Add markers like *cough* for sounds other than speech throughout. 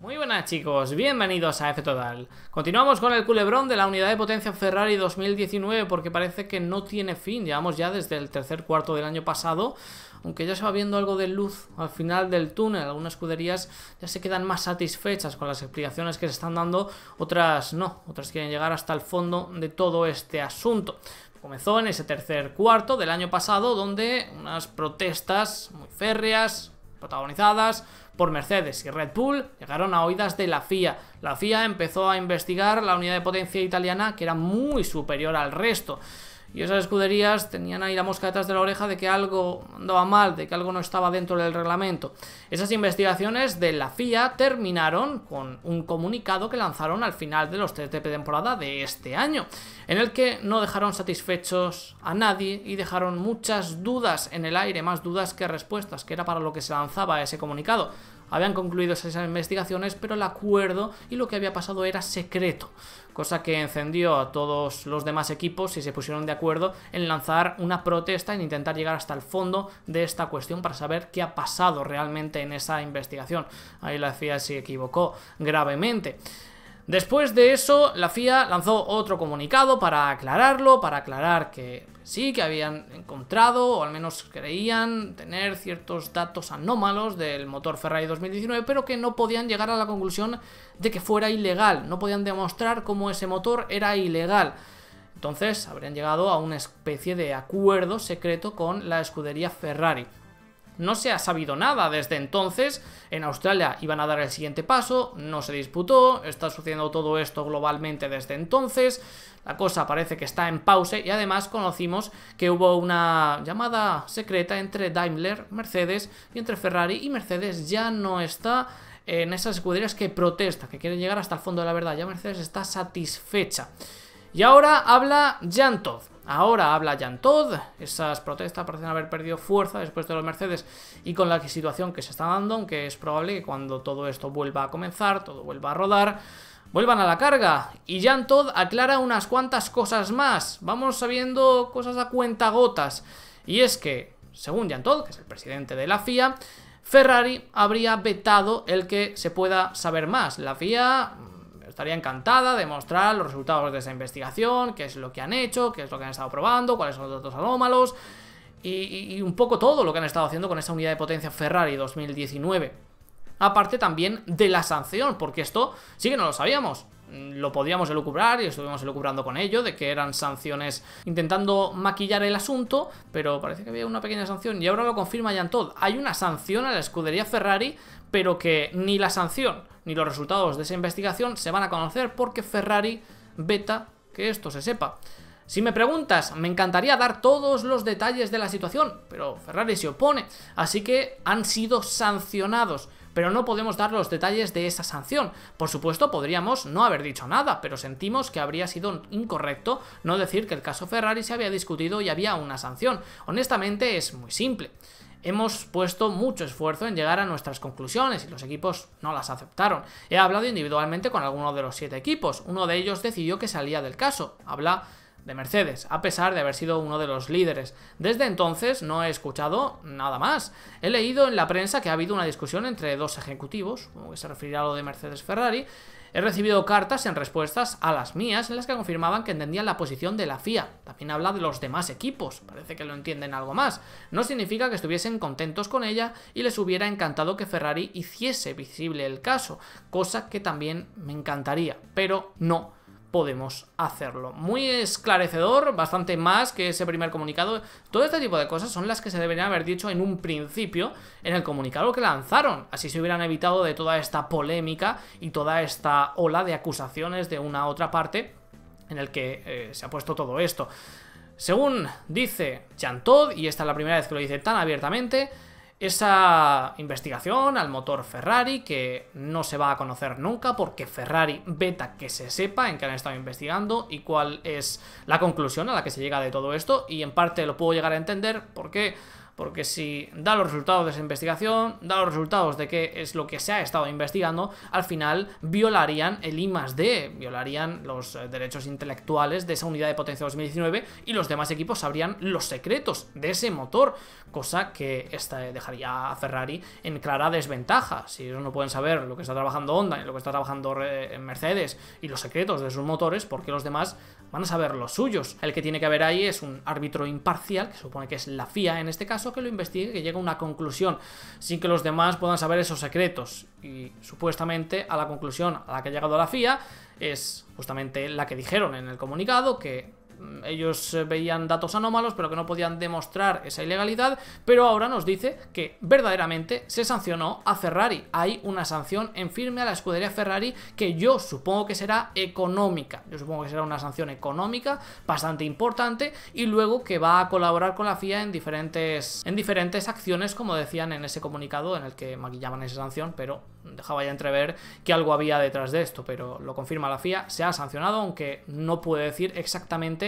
Muy buenas chicos, bienvenidos a F Total. Continuamos con el culebrón de la unidad de potencia Ferrari 2019 porque parece que no tiene fin, llevamos ya desde el tercer cuarto del año pasado, aunque ya se va viendo algo de luz al final del túnel, algunas escuderías ya se quedan más satisfechas con las explicaciones que se están dando, otras no, otras quieren llegar hasta el fondo de todo este asunto. Comenzó en ese tercer cuarto del año pasado donde unas protestas muy férreas, protagonizadas por Mercedes y Red Bull llegaron a oídas de la FIA. La FIA empezó a investigar la unidad de potencia italiana que era muy superior al resto. Y esas escuderías tenían ahí la mosca detrás de la oreja de que algo andaba mal, de que algo no estaba dentro del reglamento. Esas investigaciones de la FIA terminaron con un comunicado que lanzaron al final de los TTP de temporada de este año, en el que no dejaron satisfechos a nadie y dejaron muchas dudas en el aire, más dudas que respuestas, que era para lo que se lanzaba ese comunicado habían concluido esas investigaciones, pero el acuerdo y lo que había pasado era secreto, cosa que encendió a todos los demás equipos y se pusieron de acuerdo en lanzar una protesta, en intentar llegar hasta el fondo de esta cuestión para saber qué ha pasado realmente en esa investigación. Ahí la CIA se equivocó gravemente. Después de eso, la FIA lanzó otro comunicado para aclararlo, para aclarar que sí, que habían encontrado, o al menos creían, tener ciertos datos anómalos del motor Ferrari 2019, pero que no podían llegar a la conclusión de que fuera ilegal, no podían demostrar cómo ese motor era ilegal. Entonces habrían llegado a una especie de acuerdo secreto con la escudería Ferrari no se ha sabido nada desde entonces. En Australia iban a dar el siguiente paso, no se disputó, está sucediendo todo esto globalmente desde entonces. La cosa parece que está en pausa y además conocimos que hubo una llamada secreta entre Daimler, Mercedes y entre Ferrari y Mercedes ya no está en esas escuderías que protesta, que quieren llegar hasta el fondo de la verdad. Ya Mercedes está satisfecha. Y ahora habla Jantov. Ahora habla Jan Todd, esas protestas parecen haber perdido fuerza después de los Mercedes y con la situación que se está dando, aunque es probable que cuando todo esto vuelva a comenzar, todo vuelva a rodar, vuelvan a la carga. Y Jan Todd aclara unas cuantas cosas más. Vamos sabiendo cosas a cuenta gotas. Y es que, según Jan Todd, que es el presidente de la FIA, Ferrari habría vetado el que se pueda saber más. La FIA estaría encantada de mostrar los resultados de esa investigación, qué es lo que han hecho, qué es lo que han estado probando, cuáles son los datos anómalos y, un poco todo lo que han estado haciendo con esa unidad de potencia Ferrari 2019. Aparte también de la sanción, porque esto sí que no lo sabíamos mm, lo podíamos elucubrar y estuvimos elucubrando con ello, de que eran sanciones intentando maquillar el asunto, pero parece que había una pequeña sanción y ahora lo confirma Jan Todd. Hay una sanción a la escudería Ferrari, pero que ni la sanción ni los resultados de esa investigación se van a conocer porque Ferrari veta que esto se sepa. Si me preguntas, me encantaría dar todos los detalles de la situación, pero Ferrari se opone, así que han sido sancionados, pero no podemos dar los detalles de esa sanción. Por supuesto, podríamos no haber dicho nada, pero sentimos que habría sido incorrecto no decir que el caso Ferrari se había discutido y había una sanción. Honestamente, es muy simple hemos puesto mucho esfuerzo en llegar a nuestras conclusiones y los equipos no las aceptaron. He hablado individualmente con alguno de los siete equipos. Uno de ellos decidió que salía del caso. Habla de Mercedes, a pesar de haber sido uno de los líderes. Desde entonces no he escuchado nada más. He leído en la prensa que ha habido una discusión entre dos ejecutivos, como que se referirá a lo de Mercedes Ferrari, He recibido cartas en respuestas a las mías en las que confirmaban que entendían la posición de la FIA. También habla de los demás equipos, parece que lo entienden algo más. No significa que estuviesen contentos con ella y les hubiera encantado que Ferrari hiciese visible el caso, cosa que también me encantaría, pero no podemos hacerlo. Muy esclarecedor, bastante más que ese primer comunicado. Todo este tipo de cosas son las que se deberían haber dicho en un principio en el comunicado que lanzaron. Así se hubieran evitado de toda esta polémica y toda esta ola de acusaciones de una otra parte en el que eh, se ha puesto todo esto. Según dice Chantod y esta es la primera vez que lo dice tan abiertamente, esa investigación al motor Ferrari que no se va a conocer nunca porque Ferrari beta que se sepa en qué han estado investigando y cuál es la conclusión a la que se llega de todo esto y en parte lo puedo llegar a entender porque porque si da los resultados de esa investigación, da los resultados de qué es lo que se ha estado investigando, al final violarían el I violarían los eh, derechos intelectuales de esa unidad de potencia 2019 y los demás equipos sabrían los secretos de ese motor, cosa que dejaría a Ferrari en clara desventaja. Si ellos no pueden saber lo que está trabajando Honda y lo que está trabajando eh, Mercedes y los secretos de sus motores, porque los demás van a saber los suyos. El que tiene que haber ahí es un árbitro imparcial, que supone que es la FIA en este caso, que lo investigue, que llegue a una conclusión, sin que los demás puedan saber esos secretos. Y supuestamente a la conclusión a la que ha llegado la FIA es justamente la que dijeron en el comunicado, que ellos eh, veían datos anómalos, pero que no podían demostrar esa ilegalidad, pero ahora nos dice que verdaderamente se sancionó a Ferrari. Hay una sanción en firme a la escudería Ferrari que yo supongo que será económica. Yo supongo que será una sanción económica bastante importante y luego que va a colaborar con la FIA en diferentes, en diferentes acciones, como decían en ese comunicado en el que maquillaban esa sanción, pero dejaba ya entrever que algo había detrás de esto, pero lo confirma la FIA, se ha sancionado, aunque no puede decir exactamente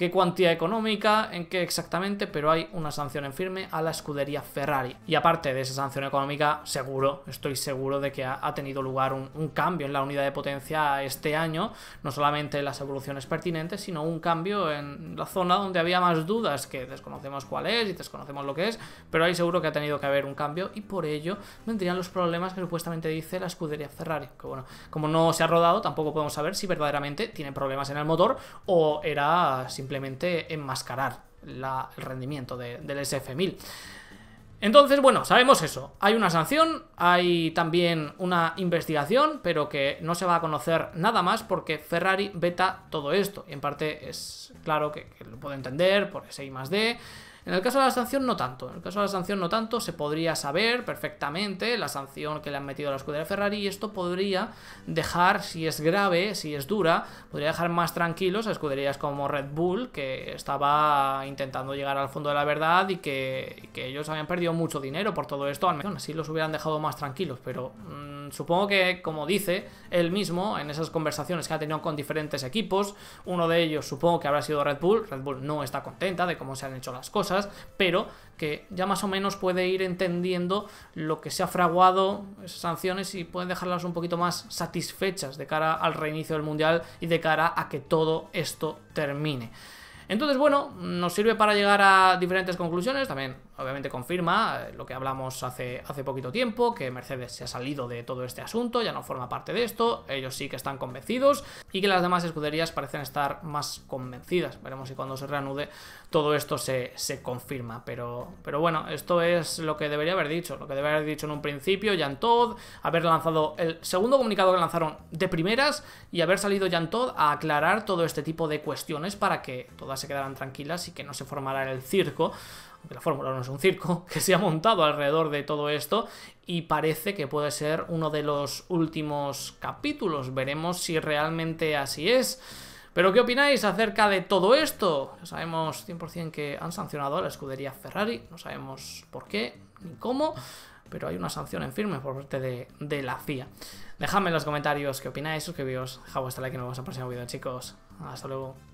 qué cuantía económica, en qué exactamente, pero hay una sanción en firme a la escudería Ferrari. Y aparte de esa sanción económica, seguro, estoy seguro de que ha, tenido lugar un, cambio en la unidad de potencia este año, no solamente las evoluciones pertinentes, sino un cambio en la zona donde había más dudas, que desconocemos cuál es y desconocemos lo que es, pero ahí seguro que ha tenido que haber un cambio y por ello vendrían los problemas que supuestamente dice la escudería Ferrari. Que bueno, como no se ha rodado, tampoco podemos saber si verdaderamente tiene problemas en el motor o era simplemente simplemente enmascarar el rendimiento del SF1000. Entonces, bueno, sabemos eso. Hay una sanción, hay también una investigación, pero que no se va a conocer nada más porque Ferrari veta todo esto. en parte es claro que, lo puedo entender por ese I D, en el caso de la sanción no tanto, en el caso de la sanción no tanto, se podría saber perfectamente la sanción que le han metido a la escudería Ferrari y esto podría dejar, si es grave, si es dura, podría dejar más tranquilos a escuderías como Red Bull, que estaba intentando llegar al fondo de la verdad y que, ellos habían perdido mucho dinero por todo esto, al menos así los hubieran dejado más tranquilos, pero... Mm, supongo que, como dice él mismo, en esas conversaciones que ha tenido con diferentes equipos, uno de ellos supongo que habrá sido Red Bull, Red Bull no está contenta de cómo se han hecho las cosas, pero que ya más o menos puede ir entendiendo lo que se ha fraguado, esas sanciones, y pueden dejarlas un poquito más satisfechas de cara al reinicio del Mundial y de cara a que todo esto termine. Entonces, bueno, nos sirve para llegar a diferentes conclusiones. También, obviamente, confirma eh, lo que hablamos hace, hace poquito tiempo, que Mercedes se ha salido de todo este asunto, ya no forma parte de esto, ellos sí que están convencidos y que las demás escuderías parecen estar más convencidas. Veremos si cuando se reanude todo esto se, confirma. Pero, pero bueno, esto es lo que debería haber dicho, lo que debería haber dicho en un principio Jan Todd, haber lanzado el segundo comunicado que lanzaron de primeras y haber salido Jan Todd a aclarar todo este tipo de cuestiones para que todas se quedaran tranquilas y que no se formará el circo, aunque la Fórmula no es un circo, *laughs* que se ha montado alrededor de todo esto y parece que puede ser uno de los últimos capítulos. Veremos si realmente así es. Pero ¿qué opináis acerca de todo esto? sabemos 100% que han sancionado a la escudería Ferrari, no sabemos por qué ni cómo, pero hay una sanción en firme por parte de, la FIA. Dejadme en los comentarios qué opináis, suscribíos, dejad vuestro like y nos vemos en el próximo vídeo chicos. Hasta luego.